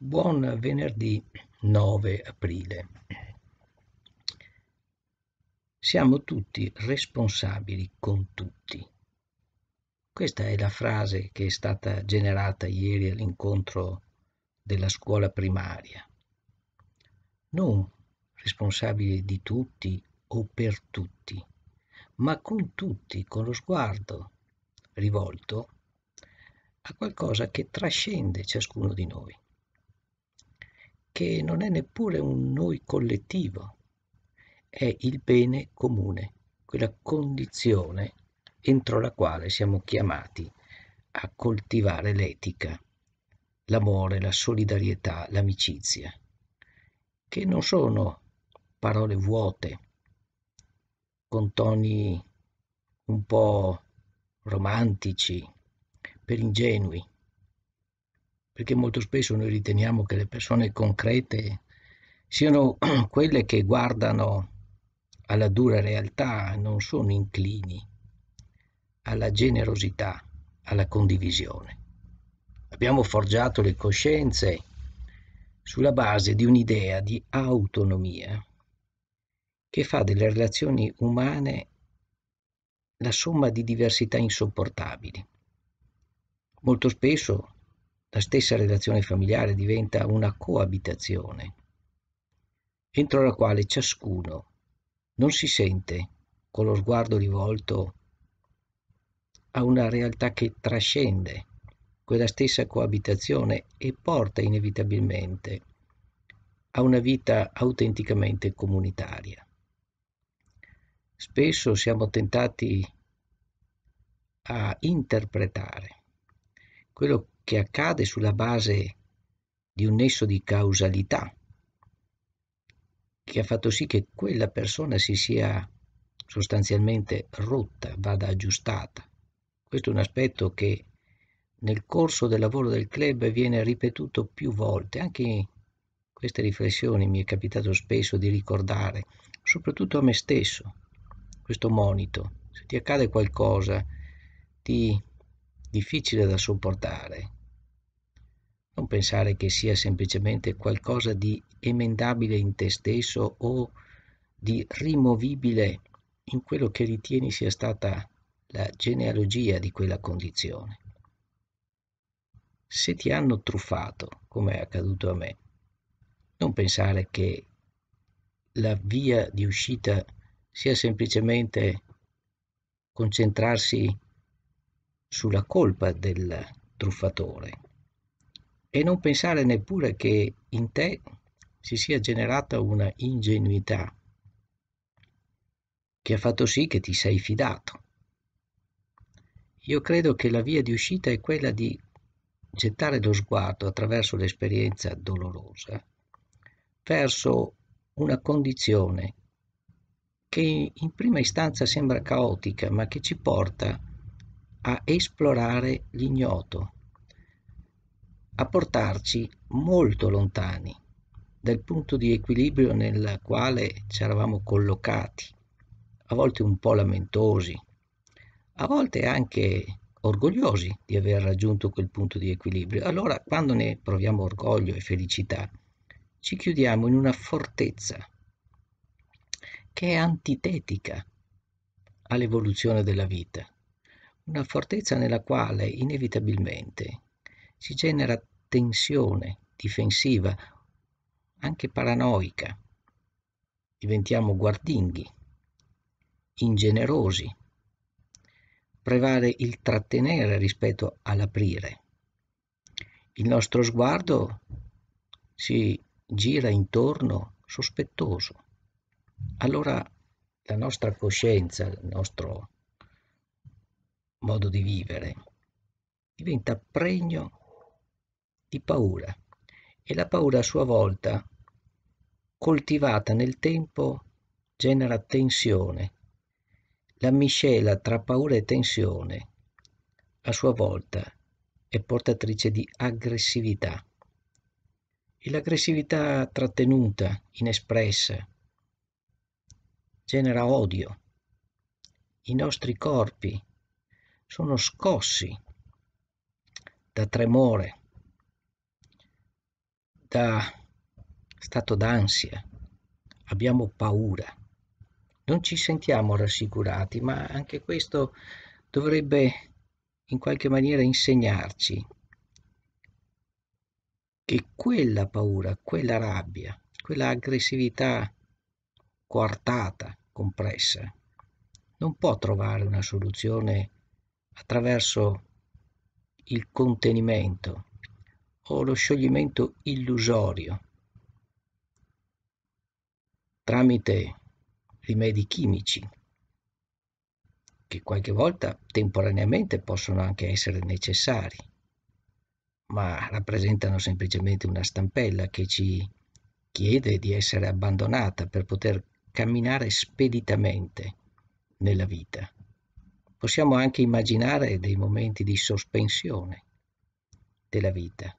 Buon venerdì 9 aprile. Siamo tutti responsabili con tutti. Questa è la frase che è stata generata ieri all'incontro della scuola primaria. Non responsabili di tutti o per tutti, ma con tutti, con lo sguardo rivolto a qualcosa che trascende ciascuno di noi che non è neppure un noi collettivo, è il bene comune, quella condizione entro la quale siamo chiamati a coltivare l'etica, l'amore, la solidarietà, l'amicizia, che non sono parole vuote, con toni un po' romantici, per ingenui, perché molto spesso noi riteniamo che le persone concrete siano quelle che guardano alla dura realtà, non sono inclini alla generosità, alla condivisione. Abbiamo forgiato le coscienze sulla base di un'idea di autonomia che fa delle relazioni umane la somma di diversità insopportabili. Molto spesso la stessa relazione familiare diventa una coabitazione, entro la quale ciascuno non si sente con lo sguardo rivolto a una realtà che trascende quella stessa coabitazione e porta inevitabilmente a una vita autenticamente comunitaria. Spesso siamo tentati a interpretare quello che accade sulla base di un nesso di causalità che ha fatto sì che quella persona si sia sostanzialmente rotta, vada aggiustata. Questo è un aspetto che nel corso del lavoro del club viene ripetuto più volte, anche in queste riflessioni mi è capitato spesso di ricordare, soprattutto a me stesso, questo monito. Se ti accade qualcosa di difficile da sopportare, non pensare che sia semplicemente qualcosa di emendabile in te stesso o di rimovibile in quello che ritieni sia stata la genealogia di quella condizione. Se ti hanno truffato, come è accaduto a me, non pensare che la via di uscita sia semplicemente concentrarsi sulla colpa del truffatore, e non pensare neppure che in te si sia generata una ingenuità che ha fatto sì che ti sei fidato. Io credo che la via di uscita è quella di gettare lo sguardo attraverso l'esperienza dolorosa verso una condizione che in prima istanza sembra caotica, ma che ci porta a esplorare l'ignoto, a portarci molto lontani dal punto di equilibrio nel quale ci eravamo collocati, a volte un po' lamentosi, a volte anche orgogliosi di aver raggiunto quel punto di equilibrio. Allora, quando ne proviamo orgoglio e felicità, ci chiudiamo in una fortezza che è antitetica all'evoluzione della vita, una fortezza nella quale inevitabilmente si genera tensione difensiva, anche paranoica. Diventiamo guardinghi, ingenerosi. Prevale il trattenere rispetto all'aprire. Il nostro sguardo si gira intorno sospettoso. Allora la nostra coscienza, il nostro modo di vivere diventa pregno di paura e la paura a sua volta, coltivata nel tempo, genera tensione. La miscela tra paura e tensione, a sua volta, è portatrice di aggressività. E l'aggressività trattenuta, inespressa, genera odio. I nostri corpi sono scossi da tremore, da stato d'ansia, abbiamo paura, non ci sentiamo rassicurati, ma anche questo dovrebbe in qualche maniera insegnarci che quella paura, quella rabbia, quella aggressività coartata, compressa, non può trovare una soluzione attraverso il contenimento, o lo scioglimento illusorio tramite rimedi chimici che qualche volta temporaneamente possono anche essere necessari, ma rappresentano semplicemente una stampella che ci chiede di essere abbandonata per poter camminare speditamente nella vita. Possiamo anche immaginare dei momenti di sospensione della vita,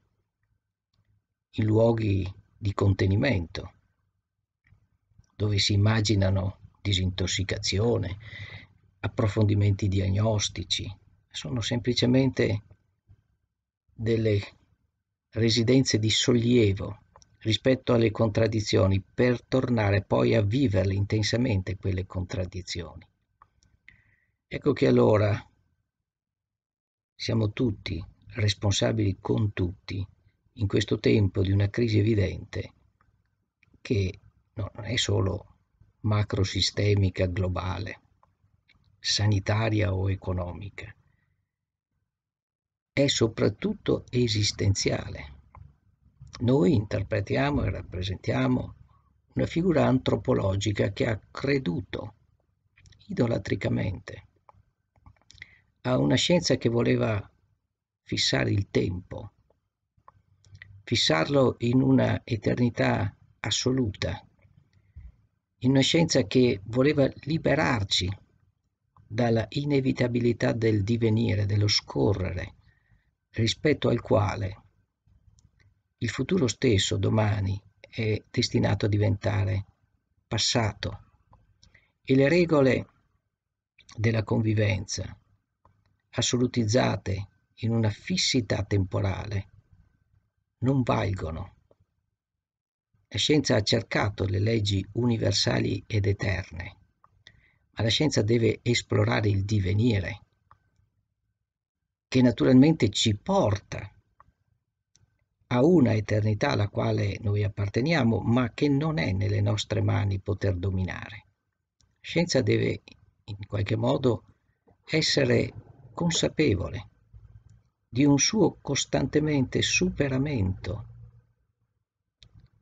in luoghi di contenimento, dove si immaginano disintossicazione, approfondimenti diagnostici, sono semplicemente delle residenze di sollievo rispetto alle contraddizioni per tornare poi a viverle intensamente quelle contraddizioni. Ecco che allora siamo tutti responsabili con tutti in questo tempo di una crisi evidente che non è solo macrosistemica globale, sanitaria o economica, è soprattutto esistenziale. Noi interpretiamo e rappresentiamo una figura antropologica che ha creduto idolatricamente a una scienza che voleva fissare il tempo fissarlo in una eternità assoluta, in una scienza che voleva liberarci dalla inevitabilità del divenire, dello scorrere, rispetto al quale il futuro stesso domani è destinato a diventare passato e le regole della convivenza, assolutizzate in una fissità temporale, non valgono. La scienza ha cercato le leggi universali ed eterne, ma la scienza deve esplorare il divenire, che naturalmente ci porta a una eternità alla quale noi apparteniamo, ma che non è nelle nostre mani poter dominare. La scienza deve in qualche modo essere consapevole di un suo costantemente superamento,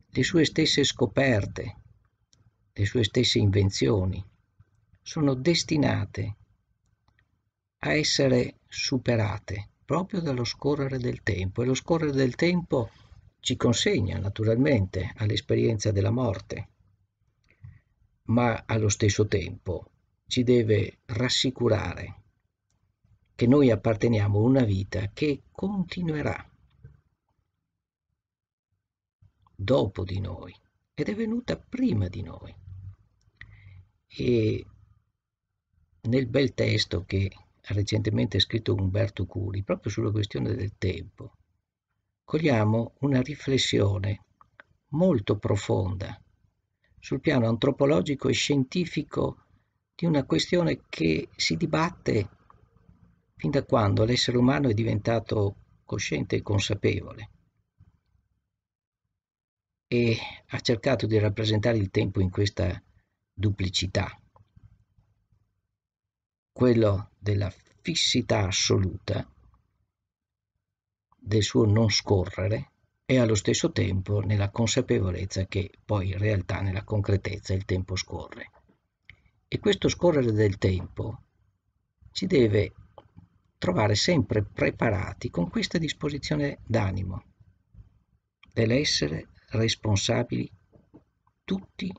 le sue stesse scoperte, le sue stesse invenzioni sono destinate a essere superate proprio dallo scorrere del tempo e lo scorrere del tempo ci consegna naturalmente all'esperienza della morte, ma allo stesso tempo ci deve rassicurare che noi apparteniamo a una vita che continuerà dopo di noi ed è venuta prima di noi. E nel bel testo che ha recentemente scritto Umberto Curi, proprio sulla questione del tempo, cogliamo una riflessione molto profonda sul piano antropologico e scientifico di una questione che si dibatte fin da quando l'essere umano è diventato cosciente e consapevole e ha cercato di rappresentare il tempo in questa duplicità, quello della fissità assoluta del suo non scorrere e allo stesso tempo nella consapevolezza che poi in realtà nella concretezza il tempo scorre. E questo scorrere del tempo ci deve trovare sempre preparati con questa disposizione d'animo dell'essere responsabili tutti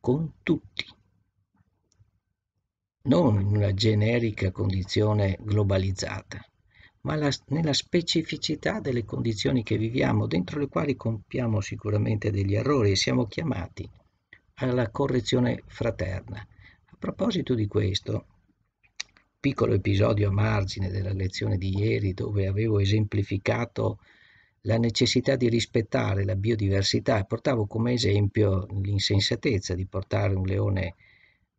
con tutti, non in una generica condizione globalizzata, ma la, nella specificità delle condizioni che viviamo, dentro le quali compiamo sicuramente degli errori e siamo chiamati alla correzione fraterna. A proposito di questo, piccolo episodio a margine della lezione di ieri dove avevo esemplificato la necessità di rispettare la biodiversità e portavo come esempio l'insensatezza di portare un leone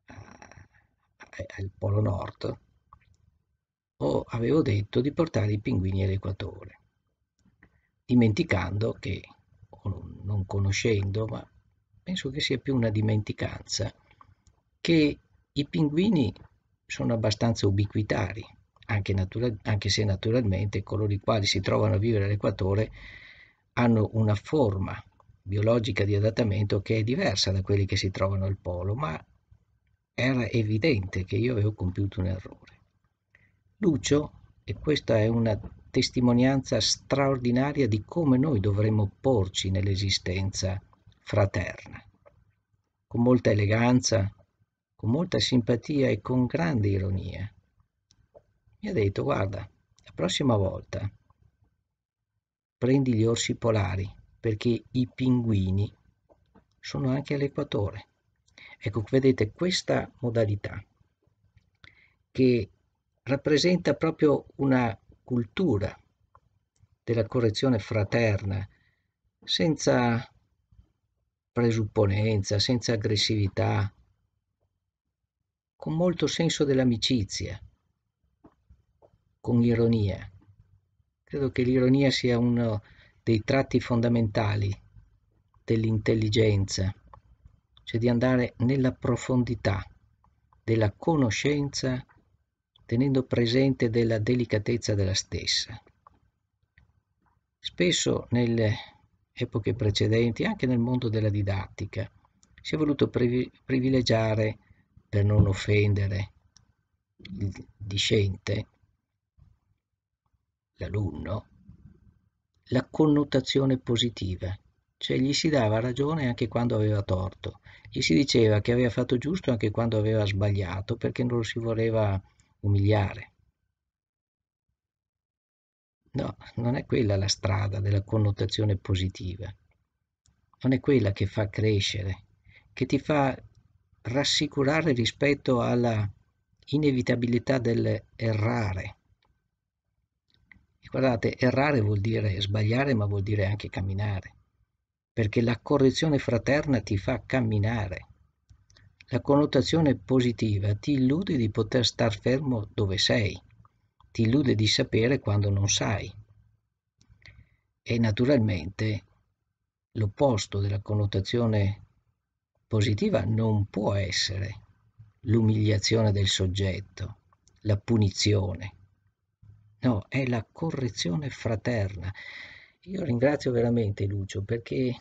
al Polo Nord o avevo detto di portare i pinguini all'equatore, dimenticando che, non conoscendo, ma penso che sia più una dimenticanza, che i pinguini sono abbastanza ubiquitari, anche, natura- anche se naturalmente coloro i quali si trovano a vivere all'equatore hanno una forma biologica di adattamento che è diversa da quelli che si trovano al polo, ma era evidente che io avevo compiuto un errore. Lucio, e questa è una testimonianza straordinaria di come noi dovremmo porci nell'esistenza fraterna, con molta eleganza, con molta simpatia e con grande ironia. Mi ha detto, guarda, la prossima volta prendi gli orsi polari, perché i pinguini sono anche all'equatore. Ecco, vedete questa modalità che rappresenta proprio una cultura della correzione fraterna, senza presupponenza, senza aggressività, con molto senso dell'amicizia, con ironia. Credo che l'ironia sia uno dei tratti fondamentali dell'intelligenza, cioè di andare nella profondità della conoscenza tenendo presente della delicatezza della stessa. Spesso nelle epoche precedenti, anche nel mondo della didattica, si è voluto privilegiare per non offendere il discente, l'alunno, la connotazione positiva, cioè gli si dava ragione anche quando aveva torto, gli si diceva che aveva fatto giusto anche quando aveva sbagliato perché non lo si voleva umiliare. No, non è quella la strada della connotazione positiva, non è quella che fa crescere, che ti fa rassicurare rispetto alla inevitabilità dell'errare. guardate, errare vuol dire sbagliare, ma vuol dire anche camminare, perché la correzione fraterna ti fa camminare. La connotazione positiva ti illude di poter star fermo dove sei, ti illude di sapere quando non sai. E naturalmente l'opposto della connotazione positiva non può essere l'umiliazione del soggetto, la punizione. No, è la correzione fraterna. Io ringrazio veramente Lucio perché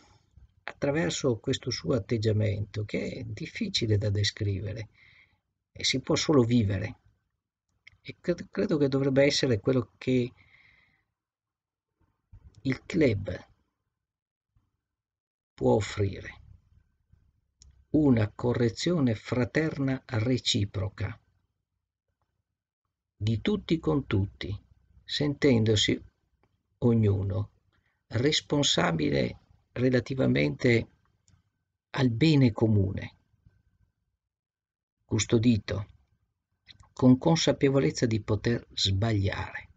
attraverso questo suo atteggiamento, che è difficile da descrivere e si può solo vivere, e credo che dovrebbe essere quello che il club può offrire una correzione fraterna reciproca, di tutti con tutti, sentendosi ognuno responsabile relativamente al bene comune, custodito con consapevolezza di poter sbagliare.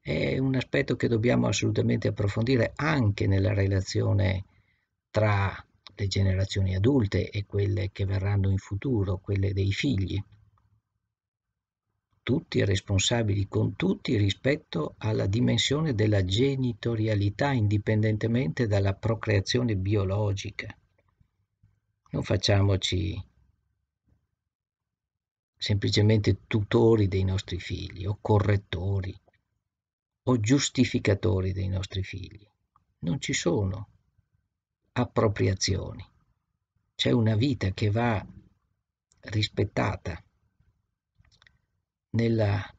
È un aspetto che dobbiamo assolutamente approfondire anche nella relazione tra le generazioni adulte e quelle che verranno in futuro, quelle dei figli. Tutti responsabili con tutti rispetto alla dimensione della genitorialità indipendentemente dalla procreazione biologica. Non facciamoci semplicemente tutori dei nostri figli o correttori o giustificatori dei nostri figli. Non ci sono appropriazioni. C'è una vita che va rispettata nella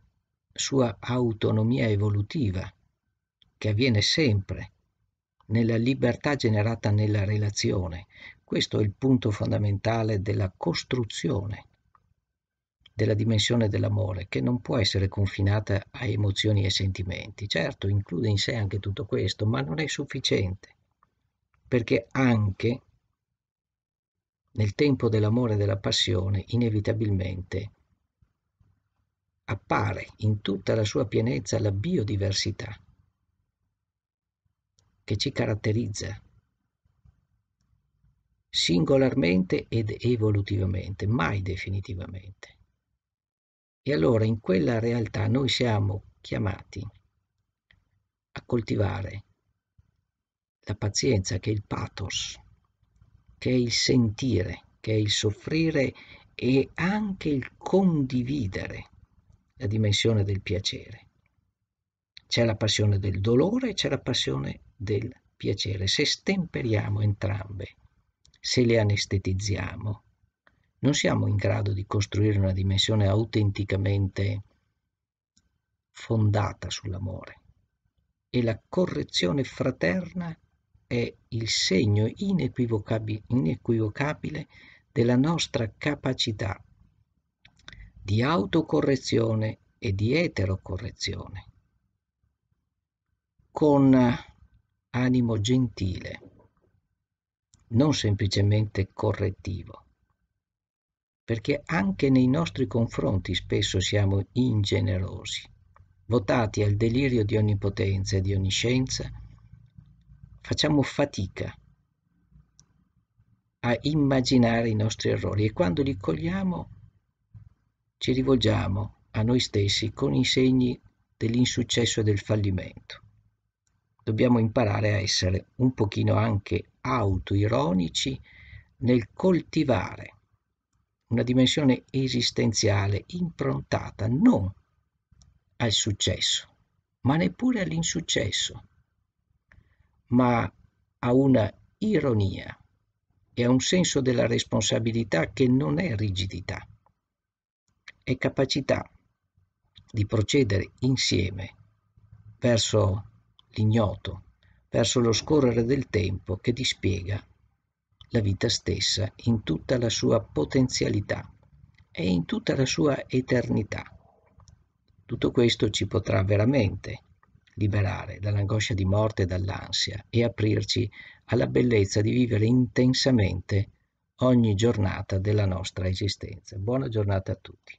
sua autonomia evolutiva, che avviene sempre, nella libertà generata nella relazione. Questo è il punto fondamentale della costruzione della dimensione dell'amore, che non può essere confinata a emozioni e sentimenti. Certo, include in sé anche tutto questo, ma non è sufficiente perché anche nel tempo dell'amore e della passione inevitabilmente appare in tutta la sua pienezza la biodiversità che ci caratterizza singolarmente ed evolutivamente, mai definitivamente. E allora in quella realtà noi siamo chiamati a coltivare la pazienza, che è il pathos, che è il sentire, che è il soffrire e anche il condividere la dimensione del piacere. C'è la passione del dolore e c'è la passione del piacere. Se stemperiamo entrambe, se le anestetizziamo, non siamo in grado di costruire una dimensione autenticamente fondata sull'amore. E la correzione fraterna è il segno inequivocabile, della nostra capacità di autocorrezione e di eterocorrezione, con animo gentile, non semplicemente correttivo, perché anche nei nostri confronti spesso siamo ingenerosi, votati al delirio di onnipotenza e di onniscienza, facciamo fatica a immaginare i nostri errori e quando li cogliamo ci rivolgiamo a noi stessi con i segni dell'insuccesso e del fallimento. Dobbiamo imparare a essere un pochino anche autoironici nel coltivare una dimensione esistenziale improntata non al successo, ma neppure all'insuccesso, ma a una ironia e a un senso della responsabilità che non è rigidità, è capacità di procedere insieme verso l'ignoto, verso lo scorrere del tempo che dispiega la vita stessa in tutta la sua potenzialità e in tutta la sua eternità. Tutto questo ci potrà veramente liberare dall'angoscia di morte e dall'ansia e aprirci alla bellezza di vivere intensamente ogni giornata della nostra esistenza. Buona giornata a tutti.